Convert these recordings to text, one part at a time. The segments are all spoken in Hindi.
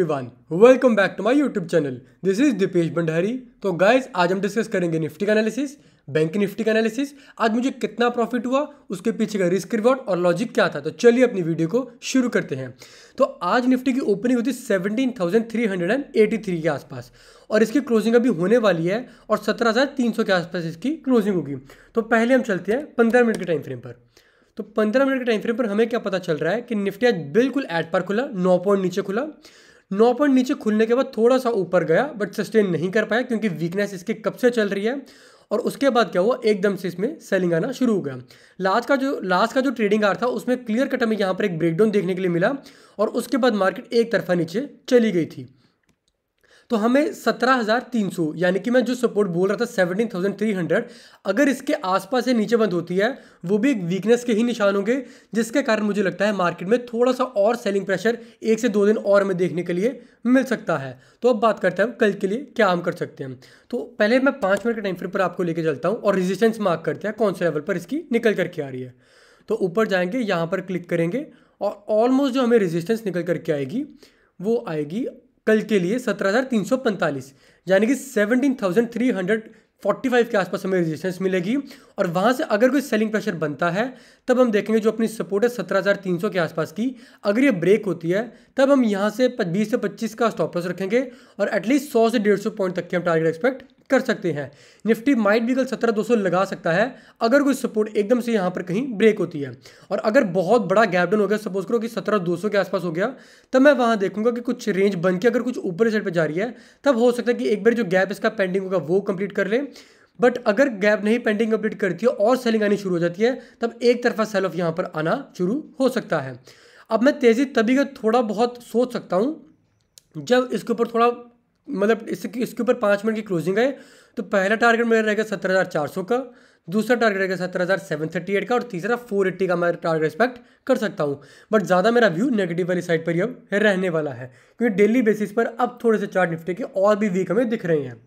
everyone welcome back to my YouTube channel this is Dipesh Bhandari तो गाइस आज हम डिस्कस करेंगे निफ्टी का एनालिसिस बैंक निफ्टी का एनालिसिस आज मुझे कितना प्रॉफिट हुआ उसके पीछे का रिस्क रिवॉर्ड और लॉजिक क्या था तो चलिए अपनी वीडियो को शुरू करते हैं तो आज निफ्टी की ओपनिंग होती seventeen thousand three hundred and eighty three के आसपास और इसकी क्लोजिंग अभी होने वाली है और सत्रह हज़ार तीन सौ के आसपास इसकी क्लोजिंग होगी तो पहले हम चलते हैं पंद्रह मिनट के टाइम फ्रेम पर तो पंद्रह मिनट के टाइम फ्रेम पर हमें क्या पता चल रहा है कि निफ्टी आज बिल्कुल एट पर खुला नौ पॉइंट नीचे खुला नौ पॉइंट नीचे खुलने के बाद थोड़ा सा ऊपर गया बट सस्टेन नहीं कर पाया क्योंकि वीकनेस इसके कब से चल रही है और उसके बाद क्या हुआ एकदम से इसमें सेलिंग आना शुरू हो गया लास्ट का जो लास्ट का जो ट्रेडिंग आर था उसमें क्लियर कट हमें यहाँ पर एक ब्रेकडाउन देखने के लिए मिला और उसके बाद मार्केट एक तरफा नीचे चली गई थी तो हमें सत्रह हज़ार तीन सौ यानी कि मैं जो सपोर्ट बोल रहा था सेवनटीन थाउजेंड थ्री हंड्रेड अगर इसके आसपास से नीचे बंद होती है वो भी एक वीकनेस के ही निशान होंगे जिसके कारण मुझे लगता है मार्केट में थोड़ा सा और सेलिंग प्रेशर एक से दो दिन और हमें देखने के लिए मिल सकता है तो अब बात करते हैं कल के लिए क्या हम कर सकते हैं तो पहले मैं पाँच मिनट के टाइम फ्रेम पर आपको लेकर चलता हूँ और रिजिस्टेंस मार्क करते हैं कौन से लेवल पर इसकी निकल करके आ रही है तो ऊपर जाएंगे यहाँ पर क्लिक करेंगे और ऑलमोस्ट जो हमें रेजिस्टेंस निकल करके आएगी वो आएगी कल के लिए सत्रह हज़ार तीन सौ पैंतालीस यानी कि seventeen thousand three hundred forty five के आसपास हमें रेजिस्टेंस मिलेगी और वहाँ से अगर कोई सेलिंग प्रेशर बनता है तब हम देखेंगे जो अपनी सपोर्ट है सत्रह हज़ार तीन सौ के आसपास की अगर ये ब्रेक होती है तब हम यहाँ से बीस से पच्चीस का स्टॉप लॉस रखेंगे और एटलीस्ट सौ से डेढ़ सौ पॉइंट तक के हम टारगेट एक्सपेक्ट कर सकते हैं निफ्टी माइट भी कल सत्रह दो सौ लगा सकता है अगर कोई सपोर्ट एकदम से यहाँ पर कहीं ब्रेक होती है और अगर बहुत बड़ा गैप डाउन हो गया सपोज करो कि सत्रह दो सौ के आसपास हो गया तब मैं वहाँ देखूंगा कि कुछ रेंज बन के अगर कुछ ऊपर साइड पर जा रही है तब हो सकता है कि एक बार जो गैप इसका पेंडिंग होगा वो कंप्लीट कर ले बट अगर गैप नहीं पेंडिंग कंप्लीट करती है और सेलिंग आनी शुरू हो जाती है तब एक तरफा सेल ऑफ यहाँ पर आना शुरू हो सकता है अब मैं तेज़ी तभी का थोड़ा बहुत सोच सकता हूँ जब इसके ऊपर थोड़ा मतलब इसके इसके ऊपर पाँच मिनट की क्लोजिंग है तो पहला टारगेट मेरा रहेगा सत्रह हज़ार चार सौ का दूसरा टारगेट रहेगा सत्रह हज़ार सेवन थर्टी एट का और तीसरा फोर एट्टी का मैं टारगेट एक्सपेक्ट कर सकता हूँ बट ज़्यादा मेरा व्यू नेगेटिव वाली साइड पर ही अब रहने वाला है क्योंकि डेली बेसिस पर अब थोड़े से चार्ट निफ्टी के और भी वीक हमें दिख रहे हैं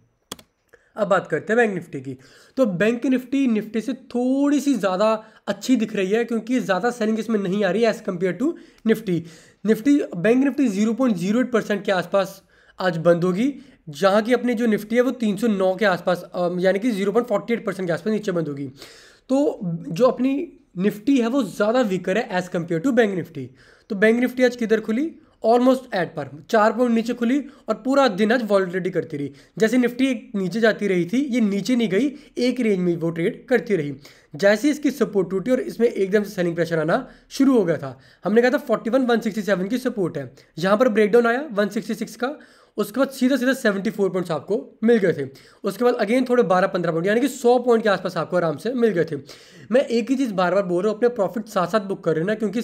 अब बात करते हैं बैंक निफ्टी की तो बैंक की निफ्टी निफ्टी से थोड़ी सी ज़्यादा अच्छी दिख रही है क्योंकि ज़्यादा सेलिंग इसमें नहीं आ रही है as compare to Nifty Nifty bank Nifty zero point zero eight percent के आसपास आज बंद होगी जहाँ की अपनी जो निफ्टी है वो 309 के आसपास यानी कि 0.48 परसेंट के आसपास नीचे बंद होगी तो जो अपनी निफ्टी है वो ज़्यादा वीकर है as compare to bank Nifty तो बैंक निफ्टी आज किधर खुली ऑलमोस्ट एट पर चार पॉइंट नीचे खुली और पूरा दिन आज वॉलिटिलिटी करती रही जैसे निफ्टी एक नीचे जाती रही थी ये नीचे नहीं गई एक रेंज में वो ट्रेड करती रही जैसे इसकी सपोर्ट टूटी और इसमें एकदम से सेलिंग प्रेशर आना शुरू हो गया था हमने कहा था forty one one sixty seven की सपोर्ट है यहाँ पर ब्रेकडाउन आया वन सिक्सटी सिक्स का उसके बाद सीधा सीधा सेवेंटी फोर पॉइंट्स आपको मिल गए थे उसके बाद अगेन थोड़े बारह पंद्रह पॉइंट यानी कि सौ पॉइंट के आसपास आपको आराम से मिल गए थे मैं एक ही चीज़ बार बार बोल रहा हूँ अपने प्रॉफिट साथ साथ बुक कर रहे ना क्योंकि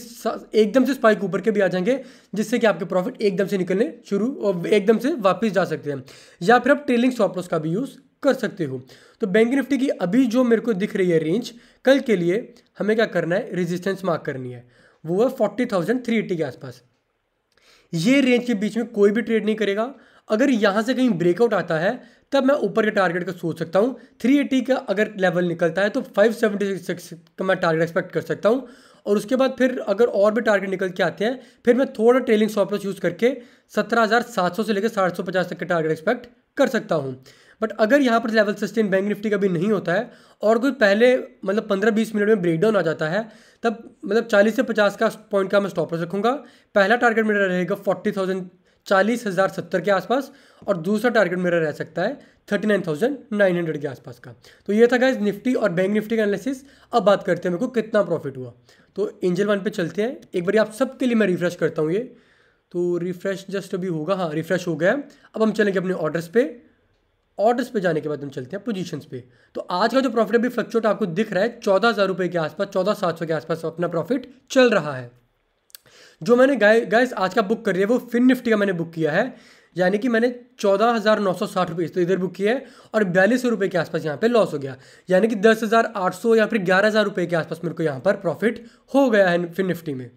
एकदम से स्पाइक ऊपर के भी आ जाएंगे जिससे कि आपके प्रॉफिट एकदम से निकलने शुरू और एकदम से वापस जा सकते हैं या फिर आप ट्रेलिंग स्टॉप लॉस का भी यूज़ कर सकते हो तो बैंक निफ्टी की अभी जो मेरे को दिख रही है रेंज कल के लिए हमें क्या करना है रेजिस्टेंस मार्क करनी है वो है फोर्टी थाउजेंड थ्री एट्टी के आसपास ये रेंज के बीच में कोई भी ट्रेड नहीं करेगा अगर यहाँ से कहीं ब्रेकआउट आता है तब मैं ऊपर के टारगेट का सोच सकता हूँ 380 का अगर लेवल निकलता है तो 576 का मैं टारगेट एक्सपेक्ट कर सकता हूँ और उसके बाद फिर अगर और भी टारगेट निकल के आते हैं फिर मैं थोड़ा ट्रेलिंग स्टॉप यूज़ करके 17,700 से लेकर सात तक के टारगेट एक्सपेक्ट कर सकता हूँ बट अगर यहाँ पर लेवल सस्टेन बैंक निफ्टी का भी नहीं होता है और कोई पहले मतलब पंद्रह बीस मिनट में ब्रेकडाउन आ जाता है तब मतलब चालीस से पचास का पॉइंट का मैं स्टॉपलॉस रखूँगा पहला टारगेट मेरा रहेगा फोर्टी थाउजेंड चालीस हज़ार सत्तर के आसपास और दूसरा टारगेट मेरा रह सकता है thirty nine thousand nine hundred के आसपास का तो ये था गाइज निफ्टी और बैंक निफ्टी का एनालिसिस अब बात करते हैं मेरे को कितना प्रॉफिट हुआ तो एंजल वन पे चलते हैं एक बार आप सबके लिए मैं रिफ्रेश करता हूँ ये तो रिफ़्रेश जस्ट अभी होगा हाँ रिफ़्रेश हो गया अब हम चलेंगे अपने ऑर्डर्स पे ऑर्डर्स पे जाने के बाद हम चलते हैं पोजीशंस पे तो आज का जो प्रॉफिट अभी फ्लक्चुएट आपको दिख रहा है चौदह हज़ार रुपये के आसपास चौदह सात सौ के आसपास अपना प्रॉफिट चल रहा है जो मैंने गाय गैस आज का बुक कर रही है वो फिन निफ्टी का मैंने बुक किया है यानी कि मैंने चौदह हज़ार नौ सौ साठ रुपये तो इधर बुक किया है और बयालीस सौ रुपये के आसपास यहाँ पे लॉस हो गया यानी कि दस हज़ार आठ सौ या फिर ग्यारह हज़ार रुपये के आसपास मेरे को यहाँ पर प्रॉफिट हो गया है फिन निफ्टी में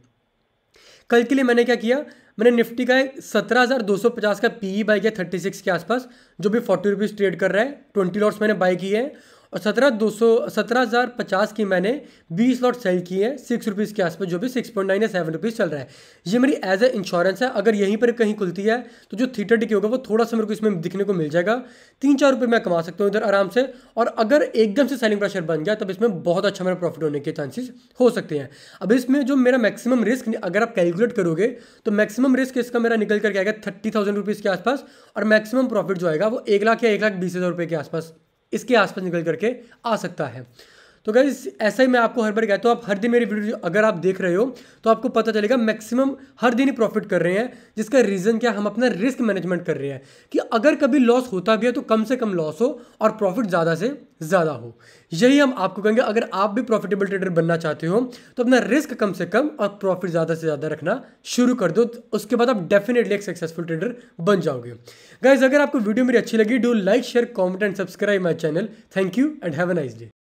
कल के लिए मैंने क्या किया मैंने निफ्टी का एक सत्रह हज़ार दो सौ पचास का पी ई बाई किया थर्टी सिक्स के आसपास जो भी फोर्टी रुपीज़ ट्रेड कर रहा है ट्वेंटी लॉट्स मैंने बाई किए हैं और सत्रह दो सौ सत्रह हज़ार पचास की मैंने बीस लॉट सेल की है सिक्स रुपीज़ के आसपास जो भी सिक्स पॉइंट नाइन या सेवन रुपीज़ चल रहा है ये मेरी एज ए इंश्योरेंस है अगर यहीं पर कहीं खुलती है तो जो थीटर डी होगा वो थोड़ा सा मेरे को इसमें दिखने को मिल जाएगा तीन चार रुपये मैं कमा सकता हूँ इधर आराम से और अगर एकदम से सेलिंग प्रेशर बन गया तब इसमें बहुत अच्छा मेरा प्रॉफिट होने के चांसेस हो सकते हैं अब इसमें जो मेरा मैक्सिमम रिस्क अगर आप कैलकुलेट करोगे तो मैक्सिमम रिस्क इसका मेरा निकल करके आएगा थर्टी थाउजेंड रुपीज़ के आसपास और मैक्सिमम प्रॉफिट जो आएगा वो एक लाख या एक लाख बीस हज़ार रुपये के आसपास इसके आसपास निकल करके आ सकता है तो गाइज ऐसा ही मैं आपको हर बार कहता हूँ आप हर दिन मेरी वीडियो अगर आप देख रहे हो तो आपको पता चलेगा मैक्सिमम हर दिन ही प्रॉफिट कर रहे हैं जिसका रीज़न क्या हम अपना रिस्क मैनेजमेंट कर रहे हैं कि अगर कभी लॉस होता भी है तो कम से कम लॉस हो और प्रॉफिट ज़्यादा से ज़्यादा हो यही हम आपको कहेंगे अगर आप भी प्रॉफिटेबल ट्रेडर बनना चाहते हो तो अपना रिस्क कम से कम और प्रॉफिट ज़्यादा से ज़्यादा रखना शुरू कर दो उसके बाद आप डेफिनेटली एक सक्सेसफुल ट्रेडर बन जाओगे गाइज अगर आपको वीडियो मेरी अच्छी लगी do like share comment and subscribe my channel thank you and have a nice day